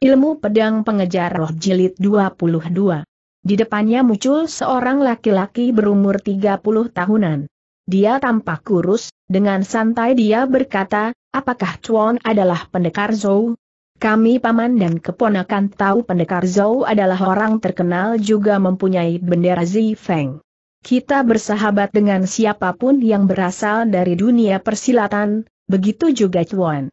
Ilmu Pedang Pengejar Roh Jilid 22. Di depannya muncul seorang laki-laki berumur 30 tahunan. Dia tampak kurus, dengan santai dia berkata, apakah Chuan adalah pendekar Zhou? Kami paman dan keponakan tahu pendekar Zhou adalah orang terkenal juga mempunyai bendera Zifeng. Kita bersahabat dengan siapapun yang berasal dari dunia persilatan, begitu juga Chuan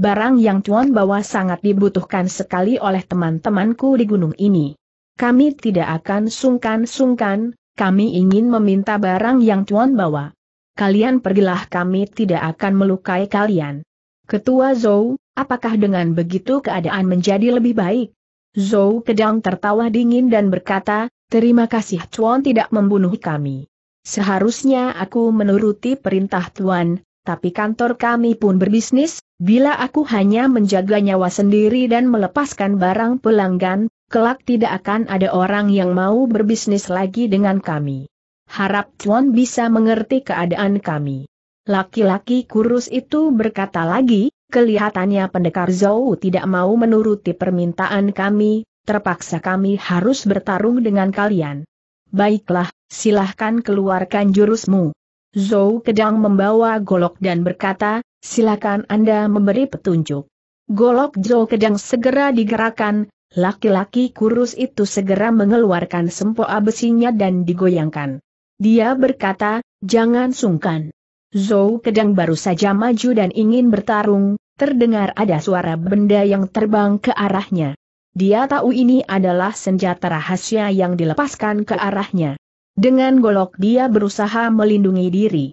barang yang Tuan bawa sangat dibutuhkan sekali oleh teman-temanku di gunung ini. Kami tidak akan sungkan-sungkan, kami ingin meminta barang yang Tuan bawa. Kalian pergilah kami tidak akan melukai kalian. Ketua Zhou, apakah dengan begitu keadaan menjadi lebih baik? Zhou Kedang tertawa dingin dan berkata, terima kasih Tuan tidak membunuh kami. Seharusnya aku menuruti perintah Tuan, tapi kantor kami pun berbisnis, bila aku hanya menjaga nyawa sendiri dan melepaskan barang pelanggan, kelak tidak akan ada orang yang mau berbisnis lagi dengan kami. Harap Tuan bisa mengerti keadaan kami. Laki-laki kurus itu berkata lagi, kelihatannya pendekar Zhou tidak mau menuruti permintaan kami, terpaksa kami harus bertarung dengan kalian. Baiklah, silahkan keluarkan jurusmu. Zhou Kedang membawa golok dan berkata, silakan Anda memberi petunjuk. Golok Zhou Kedang segera digerakkan, laki-laki kurus itu segera mengeluarkan sempoa besinya dan digoyangkan. Dia berkata, jangan sungkan. Zhou Kedang baru saja maju dan ingin bertarung, terdengar ada suara benda yang terbang ke arahnya. Dia tahu ini adalah senjata rahasia yang dilepaskan ke arahnya. Dengan golok dia berusaha melindungi diri.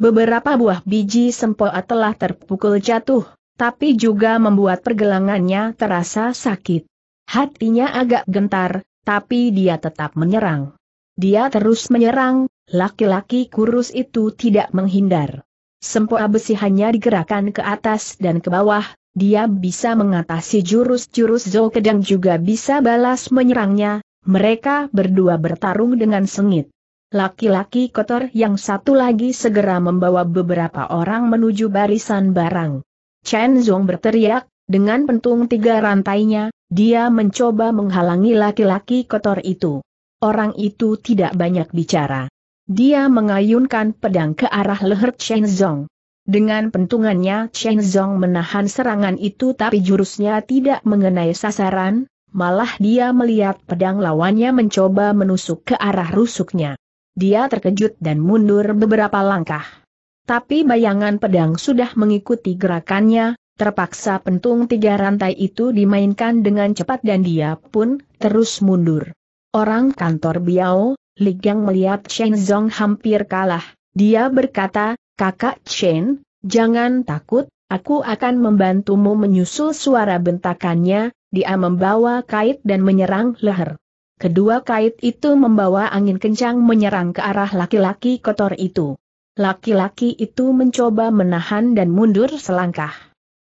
Beberapa buah biji sempoa telah terpukul jatuh, tapi juga membuat pergelangannya terasa sakit. Hatinya agak gentar, tapi dia tetap menyerang. Dia terus menyerang, laki-laki kurus itu tidak menghindar. Sempoa besi hanya digerakkan ke atas dan ke bawah, dia bisa mengatasi jurus-jurus Zhou Kedang juga bisa balas menyerangnya, mereka berdua bertarung dengan sengit. Laki-laki kotor yang satu lagi segera membawa beberapa orang menuju barisan barang. Chen Zhong berteriak, dengan pentung tiga rantainya, dia mencoba menghalangi laki-laki kotor itu. Orang itu tidak banyak bicara. Dia mengayunkan pedang ke arah leher Chen Zhong. Dengan pentungannya Chen Zhong menahan serangan itu tapi jurusnya tidak mengenai sasaran, malah dia melihat pedang lawannya mencoba menusuk ke arah rusuknya. Dia terkejut dan mundur beberapa langkah. Tapi bayangan pedang sudah mengikuti gerakannya, terpaksa pentung tiga rantai itu dimainkan dengan cepat dan dia pun terus mundur. Orang kantor Biao, Ligang melihat Chen Zhong hampir kalah, dia berkata, kakak Chen, jangan takut, Aku akan membantumu menyusul suara bentakannya, dia membawa kait dan menyerang leher. Kedua kait itu membawa angin kencang menyerang ke arah laki-laki kotor itu. Laki-laki itu mencoba menahan dan mundur selangkah.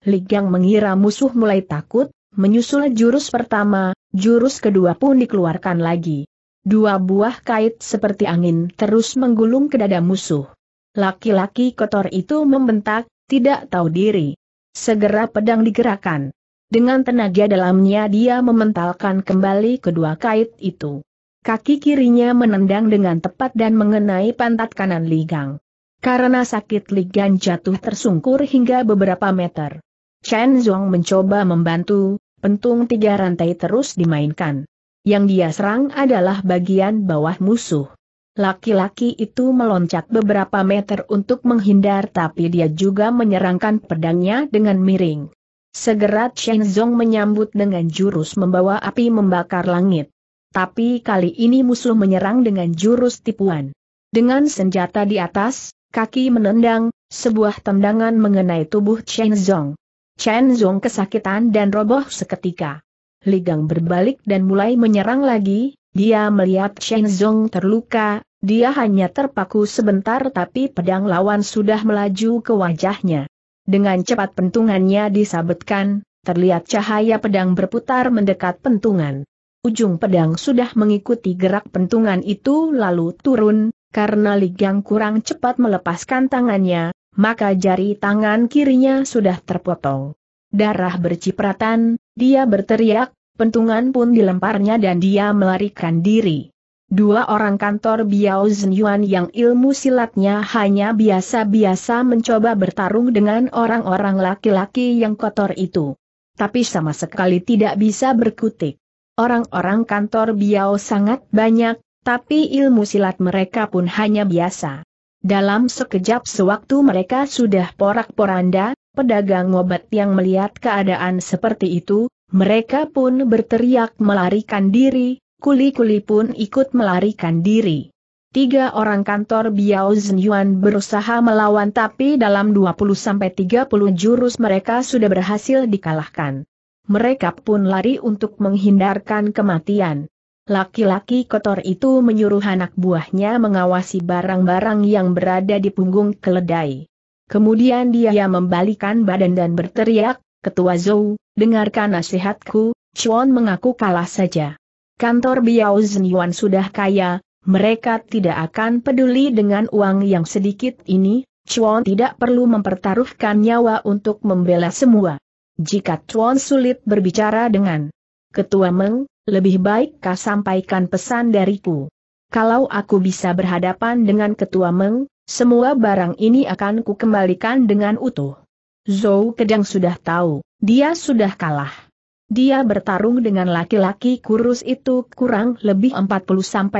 Ligang mengira musuh mulai takut, menyusul jurus pertama, jurus kedua pun dikeluarkan lagi. Dua buah kait seperti angin terus menggulung ke dada musuh. Laki-laki kotor itu membentak, tidak tahu diri. Segera pedang digerakkan. Dengan tenaga dalamnya dia mementalkan kembali kedua kait itu. Kaki kirinya menendang dengan tepat dan mengenai pantat kanan Ligang. Karena sakit ligan jatuh tersungkur hingga beberapa meter. Chen Zhuang mencoba membantu, pentung tiga rantai terus dimainkan. Yang dia serang adalah bagian bawah musuh. Laki-laki itu meloncat beberapa meter untuk menghindar tapi dia juga menyerangkan pedangnya dengan miring. Segera Chen Zhong menyambut dengan jurus membawa api membakar langit. Tapi kali ini musuh menyerang dengan jurus tipuan. Dengan senjata di atas, kaki menendang, sebuah tendangan mengenai tubuh Chen Zhong. Chen Zhong kesakitan dan roboh seketika. Ligang berbalik dan mulai menyerang lagi, dia melihat Chen Zhong terluka, dia hanya terpaku sebentar tapi pedang lawan sudah melaju ke wajahnya. Dengan cepat pentungannya disabetkan, terlihat cahaya pedang berputar mendekat pentungan. Ujung pedang sudah mengikuti gerak pentungan itu lalu turun, karena Ligang kurang cepat melepaskan tangannya, maka jari tangan kirinya sudah terpotong. Darah bercipratan, dia berteriak, pentungan pun dilemparnya dan dia melarikan diri. Dua orang kantor Biao Zhenyuan yang ilmu silatnya hanya biasa-biasa mencoba bertarung dengan orang-orang laki-laki yang kotor itu. Tapi sama sekali tidak bisa berkutik. Orang-orang kantor Biao sangat banyak, tapi ilmu silat mereka pun hanya biasa. Dalam sekejap sewaktu mereka sudah porak-poranda, pedagang obat yang melihat keadaan seperti itu, mereka pun berteriak melarikan diri, kuli-kuli pun ikut melarikan diri. Tiga orang kantor Biao Zhenyuan berusaha melawan tapi dalam 20-30 jurus mereka sudah berhasil dikalahkan. Mereka pun lari untuk menghindarkan kematian. Laki-laki kotor itu menyuruh anak buahnya mengawasi barang-barang yang berada di punggung keledai. Kemudian dia membalikan badan dan berteriak, Ketua Zhou, dengarkan nasihatku, Chuan mengaku kalah saja kantor Biao Zenyuan sudah kaya, mereka tidak akan peduli dengan uang yang sedikit ini, Chuan tidak perlu mempertaruhkan nyawa untuk membela semua. Jika Chuan sulit berbicara dengan Ketua Meng, lebih baik kau sampaikan pesan dariku. Kalau aku bisa berhadapan dengan Ketua Meng, semua barang ini akan kukembalikan dengan utuh. Zhou Kedang sudah tahu, dia sudah kalah. Dia bertarung dengan laki-laki kurus itu kurang lebih 40-50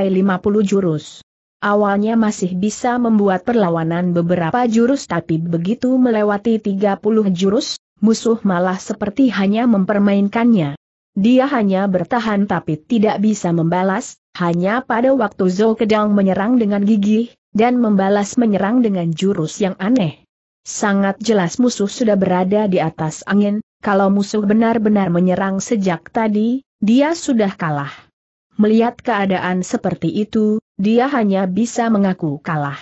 jurus. Awalnya masih bisa membuat perlawanan beberapa jurus tapi begitu melewati 30 jurus, musuh malah seperti hanya mempermainkannya. Dia hanya bertahan tapi tidak bisa membalas, hanya pada waktu Zhou Kedang menyerang dengan gigih, dan membalas menyerang dengan jurus yang aneh. Sangat jelas musuh sudah berada di atas angin, kalau musuh benar-benar menyerang sejak tadi, dia sudah kalah. Melihat keadaan seperti itu, dia hanya bisa mengaku kalah.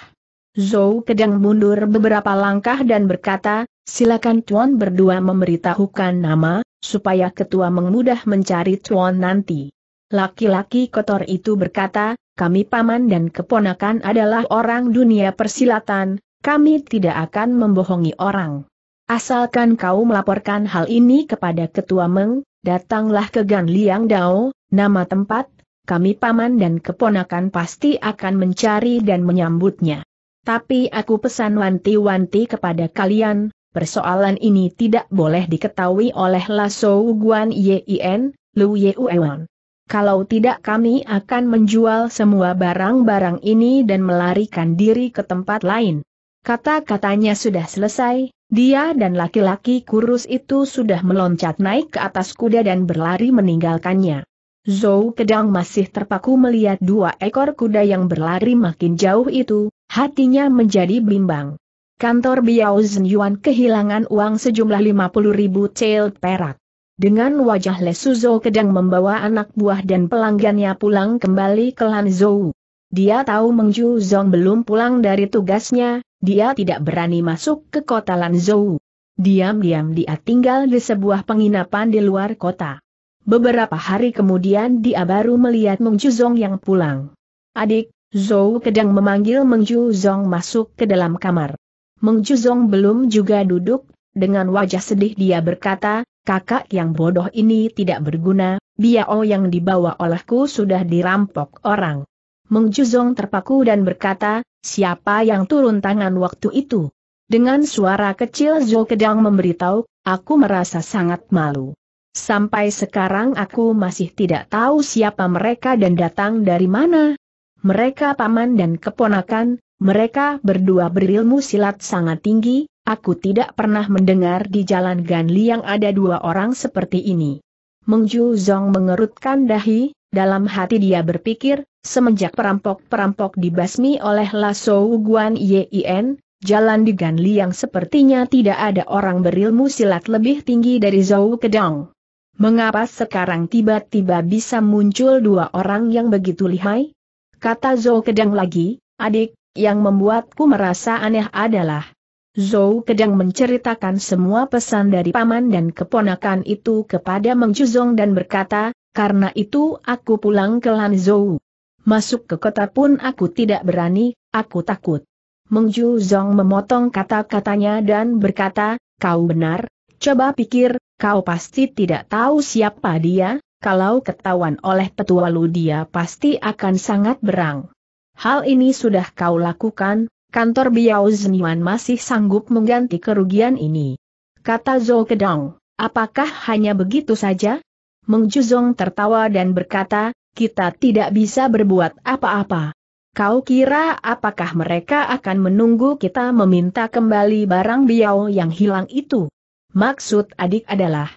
Zhou Kedang mundur beberapa langkah dan berkata, silakan Tuan berdua memberitahukan nama, supaya ketua mengudah mencari Tuan nanti. Laki-laki kotor itu berkata, kami paman dan keponakan adalah orang dunia persilatan, kami tidak akan membohongi orang. Asalkan kau melaporkan hal ini kepada Ketua Meng, datanglah ke Gan Liang Dao, nama tempat, kami paman dan keponakan pasti akan mencari dan menyambutnya. Tapi aku pesan wanti-wanti kepada kalian, persoalan ini tidak boleh diketahui oleh Lasso Guan Yin, Lu Yewen. Kalau tidak kami akan menjual semua barang-barang ini dan melarikan diri ke tempat lain. Kata-katanya sudah selesai, dia dan laki-laki kurus itu sudah meloncat naik ke atas kuda dan berlari meninggalkannya. Zou Kedang masih terpaku melihat dua ekor kuda yang berlari makin jauh itu, hatinya menjadi bimbang. Kantor Biao Zhenyuan kehilangan uang sejumlah 50 ribu cel perak. Dengan wajah lesu Zou Kedang membawa anak buah dan pelanggannya pulang kembali ke Lan Zhou. Dia tahu Mengju Zong belum pulang dari tugasnya, dia tidak berani masuk ke kota Lanzhou. Diam-diam dia tinggal di sebuah penginapan di luar kota. Beberapa hari kemudian dia baru melihat Meng Juzong yang pulang. Adik, Zhou Kedang memanggil Meng Juzong masuk ke dalam kamar. Meng Juzong belum juga duduk, dengan wajah sedih dia berkata, kakak yang bodoh ini tidak berguna, biao yang dibawa olehku sudah dirampok orang. Mengjuzong terpaku dan berkata, siapa yang turun tangan waktu itu? Dengan suara kecil Zhou Kedang memberitahu, aku merasa sangat malu. Sampai sekarang aku masih tidak tahu siapa mereka dan datang dari mana. Mereka paman dan keponakan, mereka berdua berilmu silat sangat tinggi, aku tidak pernah mendengar di jalan Ganli yang ada dua orang seperti ini. Mengju Juzong mengerutkan dahi, dalam hati dia berpikir, Semenjak perampok-perampok dibasmi oleh Lasso Guan Yin, jalan di Ganli yang sepertinya tidak ada orang berilmu silat lebih tinggi dari Zhou Kedong. Mengapa sekarang tiba-tiba bisa muncul dua orang yang begitu lihai? Kata Zhou Kedang lagi, adik, yang membuatku merasa aneh adalah Zhou Kedang menceritakan semua pesan dari paman dan keponakan itu kepada Meng Juzong dan berkata, karena itu aku pulang ke Lanzhou. Masuk ke kota pun aku tidak berani, aku takut. Mengju Zong memotong kata-katanya dan berkata, kau benar, coba pikir, kau pasti tidak tahu siapa dia, kalau ketahuan oleh petualu dia pasti akan sangat berang. Hal ini sudah kau lakukan, kantor Biao Zenyuan masih sanggup mengganti kerugian ini. Kata Zhou Kedong, apakah hanya begitu saja? Mengju Zong tertawa dan berkata, kita tidak bisa berbuat apa-apa. Kau kira apakah mereka akan menunggu kita meminta kembali barang biau yang hilang itu? Maksud adik adalah,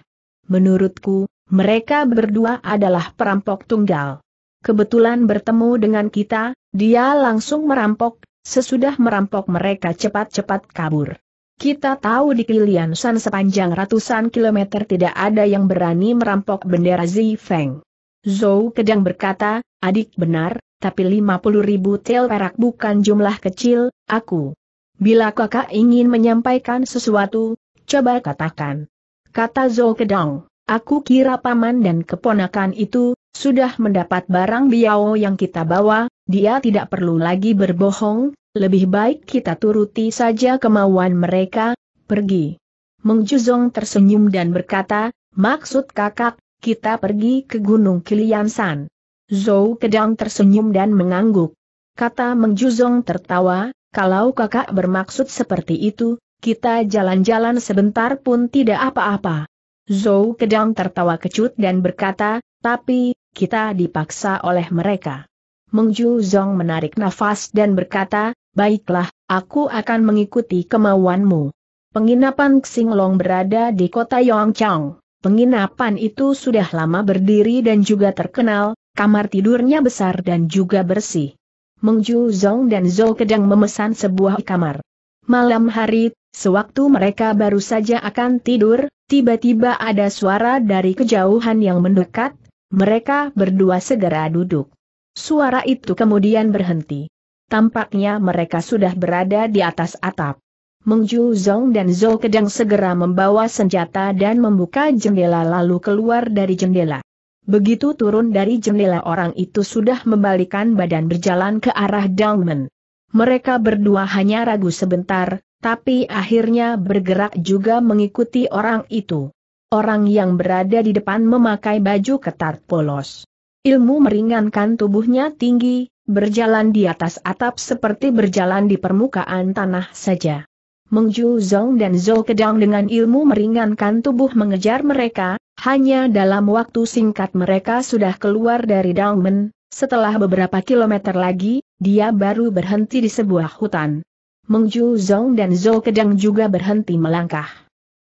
menurutku, mereka berdua adalah perampok tunggal. Kebetulan bertemu dengan kita, dia langsung merampok, sesudah merampok mereka cepat-cepat kabur. Kita tahu di Kilian San sepanjang ratusan kilometer tidak ada yang berani merampok bendera Zifeng. Zhou Kedang berkata, adik benar, tapi 50 ribu tel perak bukan jumlah kecil, aku. Bila kakak ingin menyampaikan sesuatu, coba katakan. Kata Zhou Kedang, aku kira paman dan keponakan itu, sudah mendapat barang biao yang kita bawa, dia tidak perlu lagi berbohong, lebih baik kita turuti saja kemauan mereka, pergi. Mengjuzong tersenyum dan berkata, maksud kakak, kita pergi ke Gunung Kiliansan. Zhou Kedang tersenyum dan mengangguk. Kata Mengjuzong tertawa, kalau kakak bermaksud seperti itu, kita jalan-jalan sebentar pun tidak apa-apa. Zhou Kedang tertawa kecut dan berkata, tapi, kita dipaksa oleh mereka. Mengjuzong menarik nafas dan berkata, baiklah, aku akan mengikuti kemauanmu. Penginapan Xinglong berada di kota Yongchang. Penginapan itu sudah lama berdiri dan juga terkenal, kamar tidurnya besar dan juga bersih. Meng Ju Zong dan Zhou Kedang memesan sebuah kamar. Malam hari, sewaktu mereka baru saja akan tidur, tiba-tiba ada suara dari kejauhan yang mendekat, mereka berdua segera duduk. Suara itu kemudian berhenti. Tampaknya mereka sudah berada di atas atap. Mengju Zong dan Zhou Kedang segera membawa senjata dan membuka jendela lalu keluar dari jendela. Begitu turun dari jendela orang itu sudah membalikan badan berjalan ke arah Dangmen. Mereka berdua hanya ragu sebentar, tapi akhirnya bergerak juga mengikuti orang itu. Orang yang berada di depan memakai baju ketat polos. Ilmu meringankan tubuhnya tinggi, berjalan di atas atap seperti berjalan di permukaan tanah saja. Meng Mengju Zong dan Zhou Kedang dengan ilmu meringankan tubuh mengejar mereka, hanya dalam waktu singkat mereka sudah keluar dari Dangmen, setelah beberapa kilometer lagi, dia baru berhenti di sebuah hutan. Meng Mengju Zong dan Zhou Kedang juga berhenti melangkah.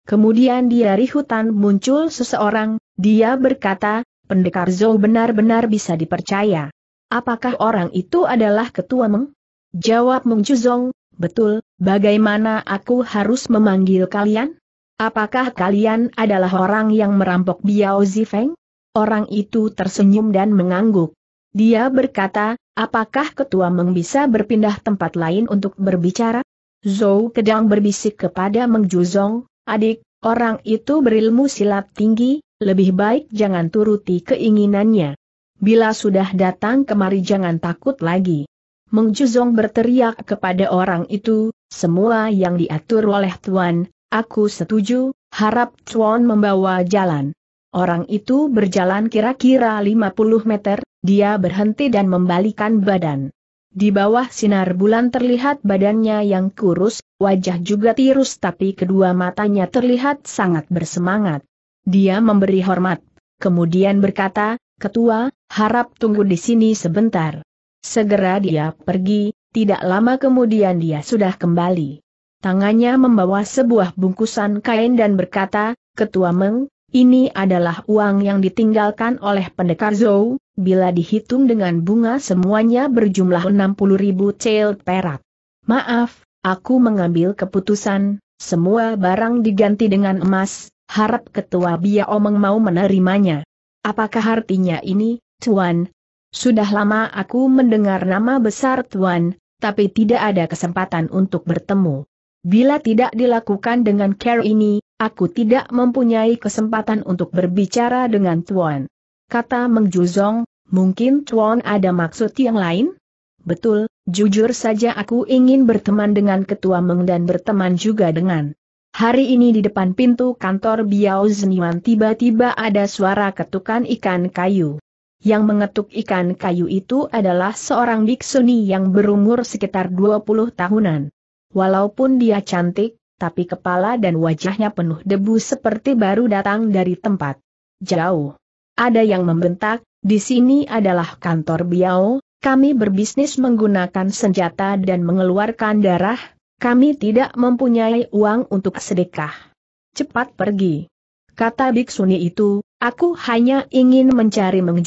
Kemudian di dari hutan muncul seseorang, dia berkata, pendekar Zhou benar-benar bisa dipercaya. Apakah orang itu adalah ketua Meng? Jawab Meng Mengju Zong, Betul, bagaimana aku harus memanggil kalian? Apakah kalian adalah orang yang merampok Biao Zifeng? Orang itu tersenyum dan mengangguk. Dia berkata, apakah ketua Meng bisa berpindah tempat lain untuk berbicara? Zhou Kedang berbisik kepada Meng Juzong, adik, orang itu berilmu silat tinggi, lebih baik jangan turuti keinginannya. Bila sudah datang kemari jangan takut lagi. Mengjuzong berteriak kepada orang itu, semua yang diatur oleh Tuan, aku setuju, harap Tuan membawa jalan. Orang itu berjalan kira-kira 50 meter, dia berhenti dan membalikan badan. Di bawah sinar bulan terlihat badannya yang kurus, wajah juga tirus tapi kedua matanya terlihat sangat bersemangat. Dia memberi hormat, kemudian berkata, Ketua, harap tunggu di sini sebentar. Segera dia pergi, tidak lama kemudian dia sudah kembali. Tangannya membawa sebuah bungkusan kain dan berkata, Ketua Meng, ini adalah uang yang ditinggalkan oleh pendekar Zhou, bila dihitung dengan bunga semuanya berjumlah 60 ribu cel perak. Maaf, aku mengambil keputusan, semua barang diganti dengan emas, harap Ketua Bia Meng mau menerimanya. Apakah artinya ini, Tuan, sudah lama aku mendengar nama besar Tuan, tapi tidak ada kesempatan untuk bertemu. Bila tidak dilakukan dengan care ini, aku tidak mempunyai kesempatan untuk berbicara dengan Tuan. Kata Meng Juzong, mungkin Tuan ada maksud yang lain? Betul, jujur saja aku ingin berteman dengan Ketua Meng dan berteman juga dengan. Hari ini di depan pintu kantor Biao Zeniwan tiba-tiba ada suara ketukan ikan kayu. Yang mengetuk ikan kayu itu adalah seorang biksuni yang berumur sekitar 20 tahunan. Walaupun dia cantik, tapi kepala dan wajahnya penuh debu seperti baru datang dari tempat jauh. Ada yang membentak, di sini adalah kantor Biao, kami berbisnis menggunakan senjata dan mengeluarkan darah, kami tidak mempunyai uang untuk sedekah. Cepat pergi. Kata Biksuni itu, aku hanya ingin mencari Meng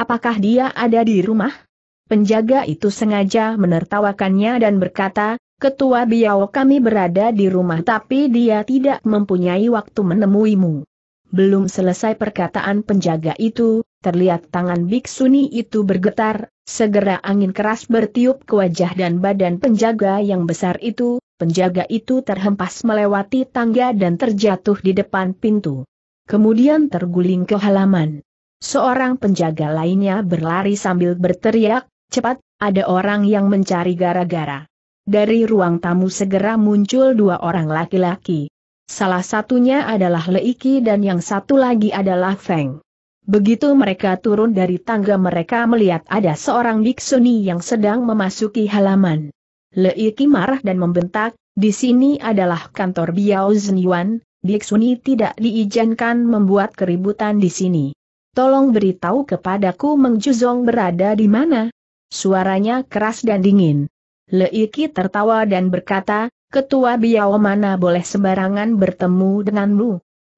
apakah dia ada di rumah? Penjaga itu sengaja menertawakannya dan berkata, Ketua Biao kami berada di rumah tapi dia tidak mempunyai waktu menemuimu. Belum selesai perkataan penjaga itu, terlihat tangan biksuni itu bergetar, segera angin keras bertiup ke wajah dan badan penjaga yang besar itu, penjaga itu terhempas melewati tangga dan terjatuh di depan pintu. Kemudian terguling ke halaman. Seorang penjaga lainnya berlari sambil berteriak, cepat, ada orang yang mencari gara-gara. Dari ruang tamu segera muncul dua orang laki-laki. Salah satunya adalah Leiki dan yang satu lagi adalah Feng. Begitu mereka turun dari tangga mereka melihat ada seorang biksuni yang sedang memasuki halaman. Leiki marah dan membentak, di sini adalah kantor Biao Zhenyuan, Diksuni tidak diizinkan membuat keributan di sini. Tolong beritahu kepadaku Meng Juzong berada di mana? Suaranya keras dan dingin. Leiki tertawa dan berkata, Ketua Biao mana boleh sembarangan bertemu denganmu?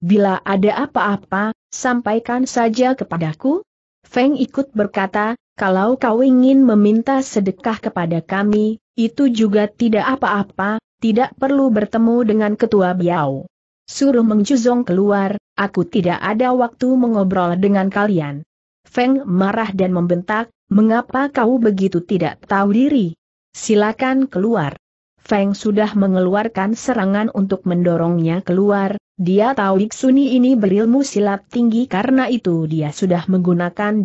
Bila ada apa-apa, sampaikan saja kepadaku. Feng ikut berkata, kalau kau ingin meminta sedekah kepada kami, itu juga tidak apa-apa, tidak perlu bertemu dengan ketua Biao. Suruh Mengcuzong keluar, aku tidak ada waktu mengobrol dengan kalian. Feng marah dan membentak, mengapa kau begitu tidak tahu diri? Silakan keluar. Feng sudah mengeluarkan serangan untuk mendorongnya keluar, dia tahu Iksuni ini berilmu silat tinggi karena itu dia sudah menggunakan 80%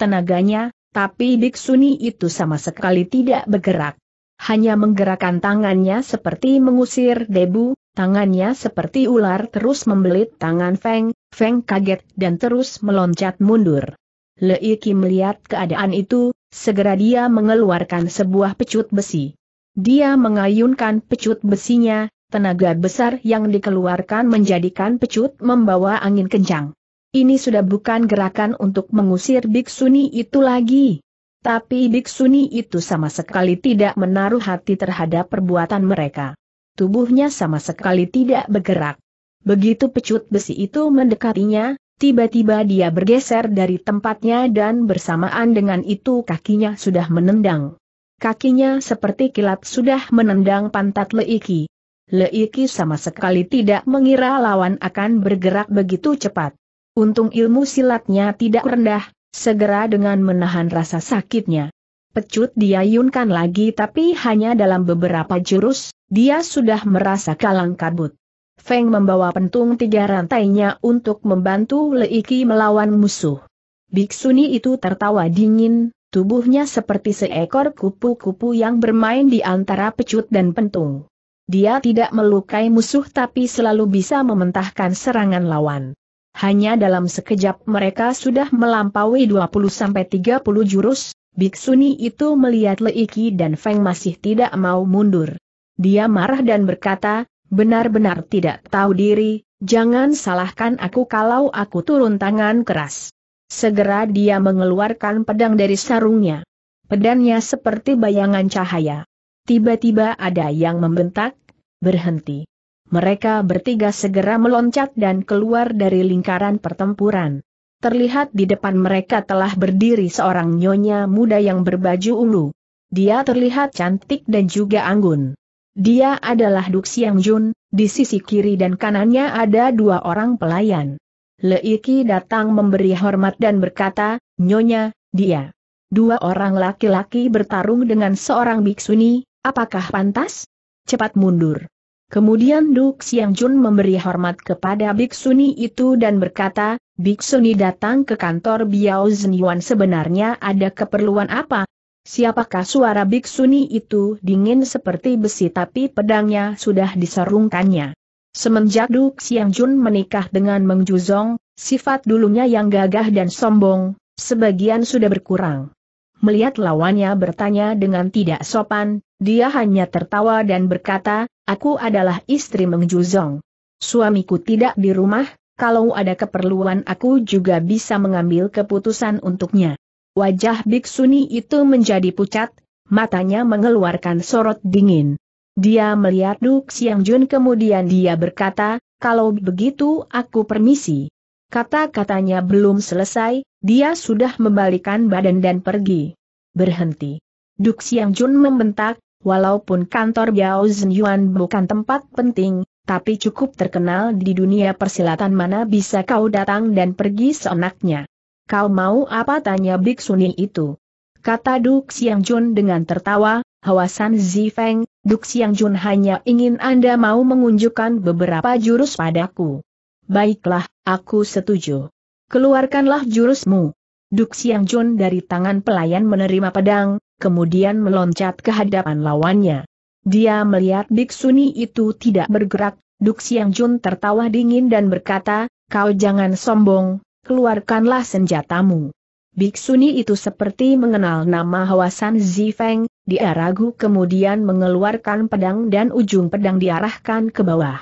tenaganya, tapi biksuni itu sama sekali tidak bergerak. Hanya menggerakkan tangannya seperti mengusir debu, tangannya seperti ular terus membelit tangan Feng, Feng kaget dan terus meloncat mundur. Leiki melihat keadaan itu, segera dia mengeluarkan sebuah pecut besi. Dia mengayunkan pecut besinya, tenaga besar yang dikeluarkan menjadikan pecut membawa angin kencang. Ini sudah bukan gerakan untuk mengusir Biksuni itu lagi. Tapi Biksuni itu sama sekali tidak menaruh hati terhadap perbuatan mereka. Tubuhnya sama sekali tidak bergerak. Begitu pecut besi itu mendekatinya, tiba-tiba dia bergeser dari tempatnya dan bersamaan dengan itu kakinya sudah menendang. Kakinya seperti kilat sudah menendang pantat Leiki. Leiki sama sekali tidak mengira lawan akan bergerak begitu cepat. Untung ilmu silatnya tidak rendah, segera dengan menahan rasa sakitnya. Pecut diayunkan lagi tapi hanya dalam beberapa jurus, dia sudah merasa kalang kabut. Feng membawa pentung tiga rantainya untuk membantu Leiki melawan musuh. Biksuni itu tertawa dingin, tubuhnya seperti seekor kupu-kupu yang bermain di antara pecut dan pentung. Dia tidak melukai musuh tapi selalu bisa mementahkan serangan lawan. Hanya dalam sekejap mereka sudah melampaui 20-30 jurus, Biksuni itu melihat Leiki dan Feng masih tidak mau mundur. Dia marah dan berkata, benar-benar tidak tahu diri, jangan salahkan aku kalau aku turun tangan keras. Segera dia mengeluarkan pedang dari sarungnya. Pedangnya seperti bayangan cahaya. Tiba-tiba ada yang membentak, berhenti. Mereka bertiga segera meloncat dan keluar dari lingkaran pertempuran. Terlihat di depan mereka telah berdiri seorang nyonya muda yang berbaju ungu. Dia terlihat cantik dan juga anggun. Dia adalah Duk Siang Jun, di sisi kiri dan kanannya ada dua orang pelayan. Leiki datang memberi hormat dan berkata, Nyonya, dia. Dua orang laki-laki bertarung dengan seorang biksuni, apakah pantas? Cepat mundur. Kemudian Duk Siang Jun memberi hormat kepada Biksuni itu dan berkata, Biksuni datang ke kantor Biao Zenyuan sebenarnya ada keperluan apa? Siapakah suara Biksuni itu dingin seperti besi tapi pedangnya sudah diserungkannya. Semenjak Duk Siang Jun menikah dengan Meng Juzong, sifat dulunya yang gagah dan sombong, sebagian sudah berkurang. Melihat lawannya bertanya dengan tidak sopan, dia hanya tertawa dan berkata, aku adalah istri Mengjuzong. Suamiku tidak di rumah, kalau ada keperluan aku juga bisa mengambil keputusan untuknya. Wajah Biksuni itu menjadi pucat, matanya mengeluarkan sorot dingin. Dia melihat Duk Siang Jun kemudian dia berkata, kalau begitu aku permisi. Kata-katanya belum selesai, dia sudah membalikan badan dan pergi. Berhenti. Duk Siang Jun membentak, walaupun kantor Biao Zhen Yuan bukan tempat penting, tapi cukup terkenal di dunia persilatan mana bisa kau datang dan pergi seenaknya. Kau mau apa tanya Biksuni itu? Kata Duk Siang Jun dengan tertawa, Hawasan Zifeng, Duk Siang Jun hanya ingin Anda mau mengunjukkan beberapa jurus padaku. Baiklah, aku setuju. Keluarkanlah jurusmu. Duk Siang Jun dari tangan pelayan menerima pedang, kemudian meloncat ke hadapan lawannya. Dia melihat Biksuni itu tidak bergerak, Duk Siang Jun tertawa dingin dan berkata, kau jangan sombong, keluarkanlah senjatamu. Biksuni itu seperti mengenal nama Hawasan Zifeng, dia ragu kemudian mengeluarkan pedang dan ujung pedang diarahkan ke bawah.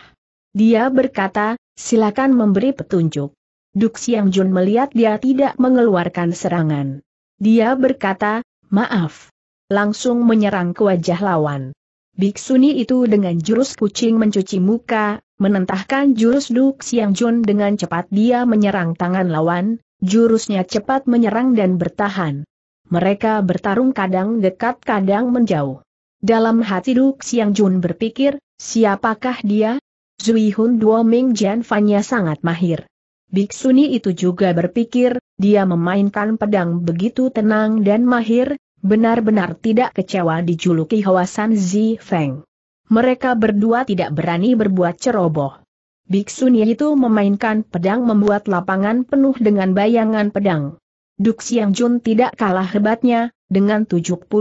Dia berkata, silakan memberi petunjuk. Duk Siang Jun melihat dia tidak mengeluarkan serangan. Dia berkata, maaf. Langsung menyerang ke wajah lawan. Biksuni itu dengan jurus kucing mencuci muka, menentahkan jurus Duk Siang Jun dengan cepat dia menyerang tangan lawan, jurusnya cepat menyerang dan bertahan. Mereka bertarung kadang dekat kadang menjauh. Dalam hati Duk Siang Jun berpikir, siapakah dia, Zui Hun Duo Ming Jian Fanya sangat mahir. Biksuni itu juga berpikir, dia memainkan pedang begitu tenang dan mahir, benar-benar tidak kecewa dijuluki Hawasan Zi Feng. Mereka berdua tidak berani berbuat ceroboh. Biksuni itu memainkan pedang membuat lapangan penuh dengan bayangan pedang. Duk Siang Jun tidak kalah hebatnya, dengan 72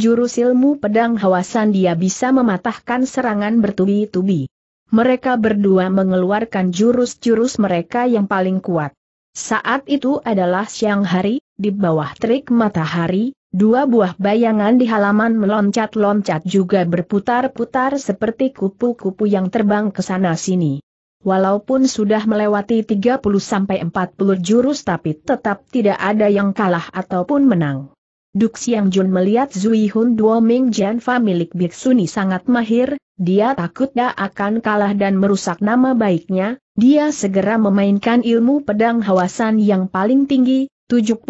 jurus ilmu pedang hawasan dia bisa mematahkan serangan bertubi-tubi mereka berdua mengeluarkan jurus-jurus mereka yang paling kuat. Saat itu adalah siang hari, di bawah terik matahari, dua buah bayangan di halaman meloncat-loncat juga berputar-putar seperti kupu-kupu yang terbang ke sana-sini. Walaupun sudah melewati 30-40 jurus tapi tetap tidak ada yang kalah ataupun menang. Duk Siang Jun melihat Zui Hun Duo Ming Jian Fa milik Biksuni sangat mahir, dia takut dia akan kalah dan merusak nama baiknya, dia segera memainkan ilmu pedang hawasan yang paling tinggi, 72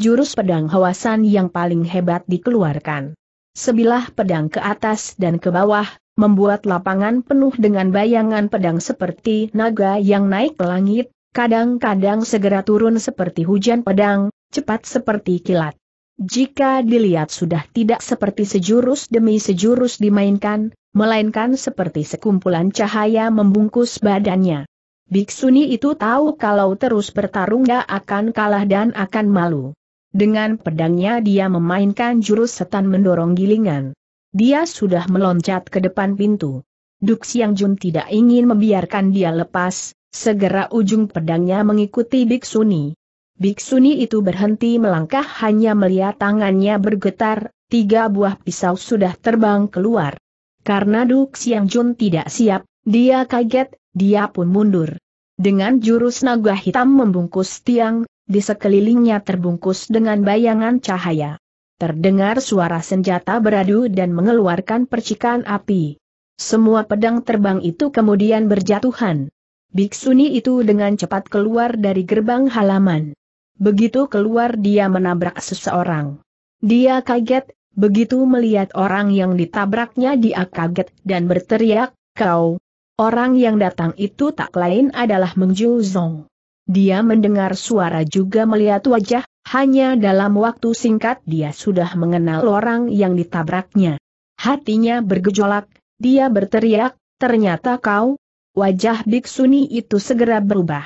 jurus pedang hawasan yang paling hebat dikeluarkan. Sebilah pedang ke atas dan ke bawah, membuat lapangan penuh dengan bayangan pedang seperti naga yang naik ke langit, kadang-kadang segera turun seperti hujan pedang, cepat seperti kilat. Jika dilihat sudah tidak seperti sejurus demi sejurus dimainkan, melainkan seperti sekumpulan cahaya membungkus badannya. Biksuni itu tahu kalau terus bertarung dia akan kalah dan akan malu. Dengan pedangnya dia memainkan jurus setan mendorong gilingan. Dia sudah meloncat ke depan pintu. Duk Siang Jun tidak ingin membiarkan dia lepas, segera ujung pedangnya mengikuti Biksuni. Biksuni itu berhenti melangkah hanya melihat tangannya bergetar, tiga buah pisau sudah terbang keluar. Karena Duk Siang Jun tidak siap, dia kaget, dia pun mundur. Dengan jurus naga hitam membungkus tiang, di sekelilingnya terbungkus dengan bayangan cahaya. Terdengar suara senjata beradu dan mengeluarkan percikan api. Semua pedang terbang itu kemudian berjatuhan. Biksuni itu dengan cepat keluar dari gerbang halaman. Begitu keluar dia menabrak seseorang. Dia kaget, begitu melihat orang yang ditabraknya dia kaget dan berteriak, kau. Orang yang datang itu tak lain adalah Mengju Zong. Dia mendengar suara juga melihat wajah, hanya dalam waktu singkat dia sudah mengenal orang yang ditabraknya. Hatinya bergejolak, dia berteriak, ternyata kau. Wajah Biksuni itu segera berubah.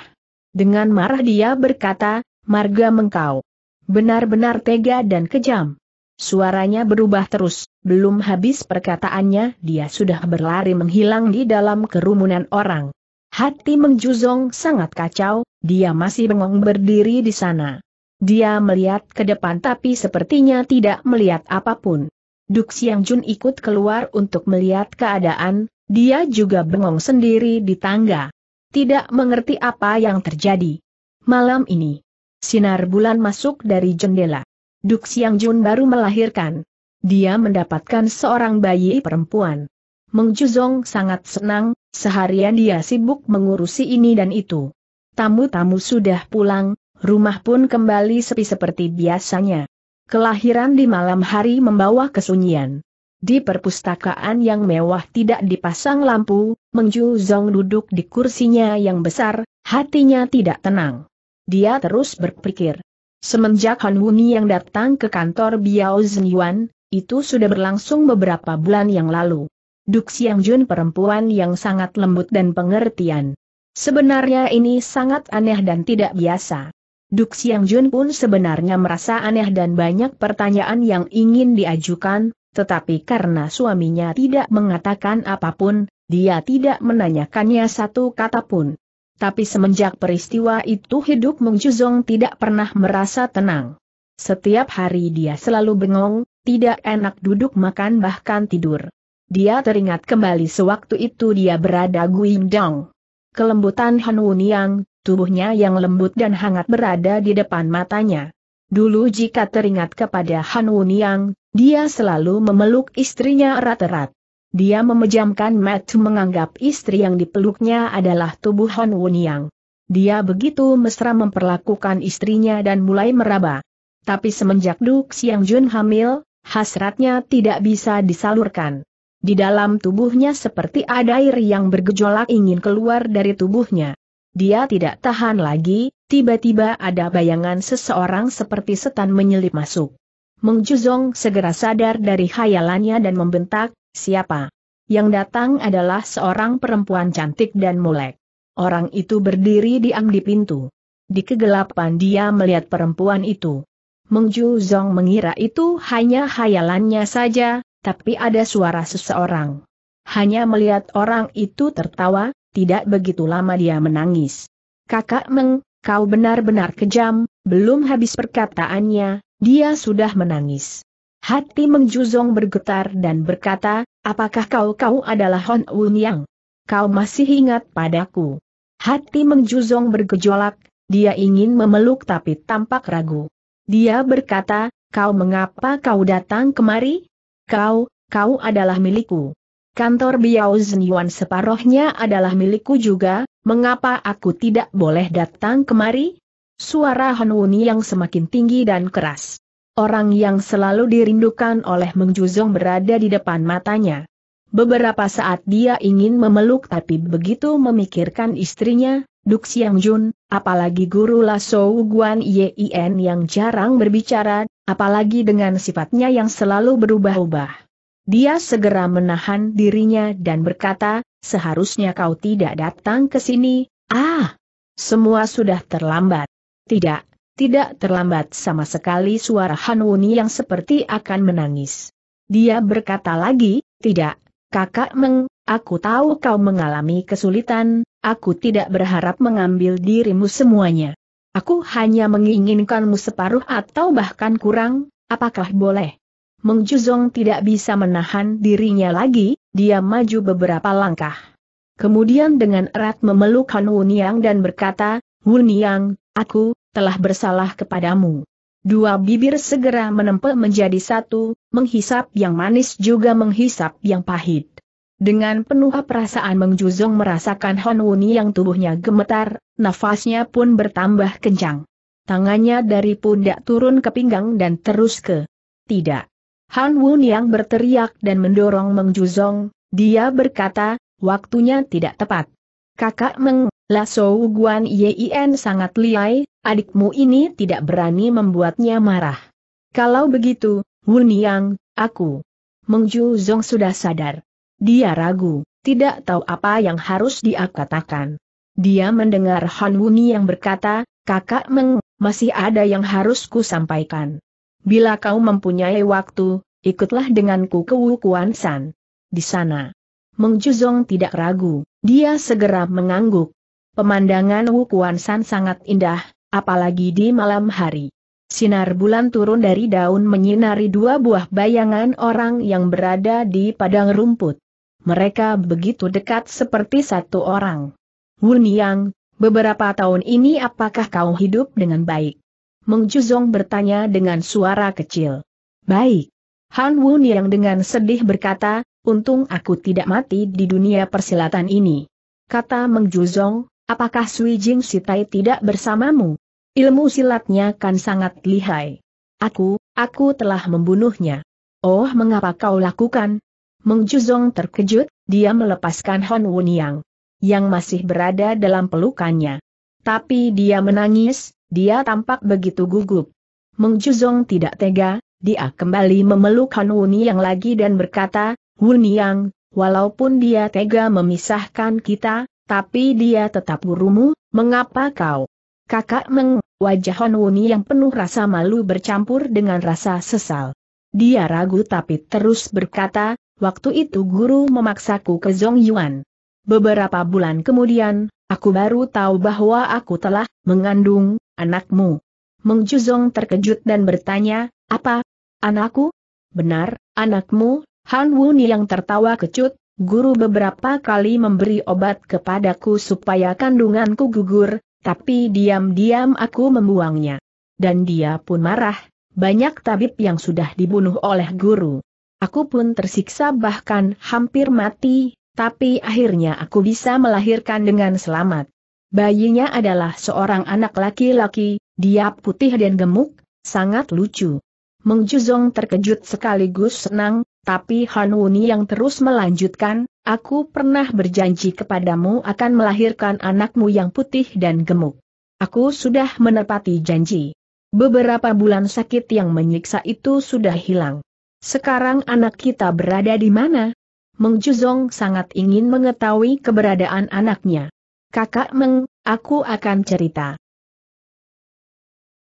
Dengan marah dia berkata, Marga Mengkau. Benar-benar tega dan kejam. Suaranya berubah terus, belum habis perkataannya dia sudah berlari menghilang di dalam kerumunan orang. Hati Mengjuzong sangat kacau, dia masih bengong berdiri di sana. Dia melihat ke depan tapi sepertinya tidak melihat apapun. Duk Siang Jun ikut keluar untuk melihat keadaan, dia juga bengong sendiri di tangga. Tidak mengerti apa yang terjadi. Malam ini, Sinar bulan masuk dari jendela. Duk Siang Jun baru melahirkan. Dia mendapatkan seorang bayi perempuan. Meng Juzong sangat senang, seharian dia sibuk mengurusi ini dan itu. Tamu-tamu sudah pulang, rumah pun kembali sepi seperti biasanya. Kelahiran di malam hari membawa kesunyian. Di perpustakaan yang mewah tidak dipasang lampu, Meng Juzong duduk di kursinya yang besar, hatinya tidak tenang. Dia terus berpikir. Semenjak Han Wuni yang datang ke kantor Biao Yuan, itu sudah berlangsung beberapa bulan yang lalu. Duk Siang Jun perempuan yang sangat lembut dan pengertian. Sebenarnya ini sangat aneh dan tidak biasa. Duk Siang Jun pun sebenarnya merasa aneh dan banyak pertanyaan yang ingin diajukan, tetapi karena suaminya tidak mengatakan apapun, dia tidak menanyakannya satu kata pun. Tapi semenjak peristiwa itu hidup Meng Juzong tidak pernah merasa tenang. Setiap hari dia selalu bengong, tidak enak duduk makan bahkan tidur. Dia teringat kembali sewaktu itu dia berada Guindong. Kelembutan Han Wuniang, tubuhnya yang lembut dan hangat berada di depan matanya. Dulu jika teringat kepada Han Wuniang, dia selalu memeluk istrinya erat-erat. Dia memejamkan mata menganggap istri yang dipeluknya adalah tubuh Hon Yang. Dia begitu mesra memperlakukan istrinya dan mulai meraba. Tapi semenjak Duk Siang Jun hamil, hasratnya tidak bisa disalurkan. Di dalam tubuhnya seperti ada air yang bergejolak ingin keluar dari tubuhnya. Dia tidak tahan lagi, tiba-tiba ada bayangan seseorang seperti setan menyelip masuk. Meng Juzong segera sadar dari khayalannya dan membentak, Siapa? Yang datang adalah seorang perempuan cantik dan molek. Orang itu berdiri diam di pintu. Di kegelapan dia melihat perempuan itu. Meng Ju Zong mengira itu hanya hayalannya saja, tapi ada suara seseorang. Hanya melihat orang itu tertawa, tidak begitu lama dia menangis. Kakak Meng, kau benar-benar kejam, belum habis perkataannya, dia sudah menangis. Hati Mengjuzong bergetar dan berkata, apakah kau-kau adalah Hon Wun Yang? Kau masih ingat padaku? Hati Mengjuzong bergejolak, dia ingin memeluk tapi tampak ragu. Dia berkata, kau mengapa kau datang kemari? Kau, kau adalah milikku. Kantor Biao Zenyuan separohnya adalah milikku juga, mengapa aku tidak boleh datang kemari? Suara Hanwuni yang semakin tinggi dan keras. Orang yang selalu dirindukan oleh Mengjuzong berada di depan matanya. Beberapa saat dia ingin memeluk tapi begitu memikirkan istrinya, Duk Siang Jun, apalagi guru Lasso Guan Yin yang jarang berbicara, apalagi dengan sifatnya yang selalu berubah-ubah. Dia segera menahan dirinya dan berkata, seharusnya kau tidak datang ke sini, ah! Semua sudah terlambat. Tidak, tidak terlambat sama sekali suara Han Wuni yang seperti akan menangis. Dia berkata lagi, tidak, kakak Meng, aku tahu kau mengalami kesulitan, aku tidak berharap mengambil dirimu semuanya. Aku hanya menginginkanmu separuh atau bahkan kurang, apakah boleh? Meng Juzong tidak bisa menahan dirinya lagi, dia maju beberapa langkah. Kemudian dengan erat memeluk Han Wuniang dan berkata, Wuniang, Aku telah bersalah kepadamu. Dua bibir segera menempel menjadi satu, menghisap yang manis juga menghisap yang pahit. Dengan penuh perasaan mengjuzong merasakan Wuni yang tubuhnya gemetar, nafasnya pun bertambah kencang. Tangannya dari pundak turun ke pinggang dan terus ke. Tidak. Han Wuni yang berteriak dan mendorong mengjuzong, dia berkata, waktunya tidak tepat. Kakak Meng, Lasso Guan Yien sangat liai, adikmu ini tidak berani membuatnya marah. Kalau begitu, Wun Yang, aku. Ju Zong sudah sadar. Dia ragu, tidak tahu apa yang harus dia katakan. Dia mendengar Han Wuni yang berkata, kakak Meng, masih ada yang harus ku sampaikan. Bila kau mempunyai waktu, ikutlah denganku ke Wukuan San. Di sana, Meng Juzong tidak ragu, dia segera mengangguk. Pemandangan Wukuan San sangat indah, apalagi di malam hari. Sinar bulan turun dari daun menyinari dua buah bayangan orang yang berada di padang rumput. Mereka begitu dekat seperti satu orang. Wun Yang, beberapa tahun ini apakah kau hidup dengan baik? Meng Juzong bertanya dengan suara kecil. Baik. Han Wun Yang dengan sedih berkata, untung aku tidak mati di dunia persilatan ini. Kata Meng Juzong, apakah Sui Jing Sitai tidak bersamamu? Ilmu silatnya kan sangat lihai. Aku, aku telah membunuhnya. Oh mengapa kau lakukan? Meng Juzong terkejut, dia melepaskan Hon Wuniang yang masih berada dalam pelukannya. Tapi dia menangis, dia tampak begitu gugup. Meng Juzong tidak tega, dia kembali memeluk Han Wuni yang lagi dan berkata, Hun Yang, walaupun dia tega memisahkan kita, tapi dia tetap burumu. mengapa kau? Kakak Meng, wajah Hon Wun yang penuh rasa malu bercampur dengan rasa sesal. Dia ragu tapi terus berkata, waktu itu guru memaksaku ke Yuan. Beberapa bulan kemudian, aku baru tahu bahwa aku telah mengandung anakmu. Meng Juzong terkejut dan bertanya, apa? Anakku? Benar, anakmu, Han Wun yang tertawa kecut, guru beberapa kali memberi obat kepadaku supaya kandunganku gugur, tapi diam-diam aku membuangnya. Dan dia pun marah, banyak tabib yang sudah dibunuh oleh guru. Aku pun tersiksa bahkan hampir mati, tapi akhirnya aku bisa melahirkan dengan selamat. Bayinya adalah seorang anak laki-laki, dia putih dan gemuk, sangat lucu. Mengjuzong terkejut sekaligus senang, tapi Han Wuni yang terus melanjutkan, aku pernah berjanji kepadamu akan melahirkan anakmu yang putih dan gemuk. Aku sudah menepati janji. Beberapa bulan sakit yang menyiksa itu sudah hilang. Sekarang anak kita berada di mana? Meng Juzong sangat ingin mengetahui keberadaan anaknya. Kakak Meng, aku akan cerita.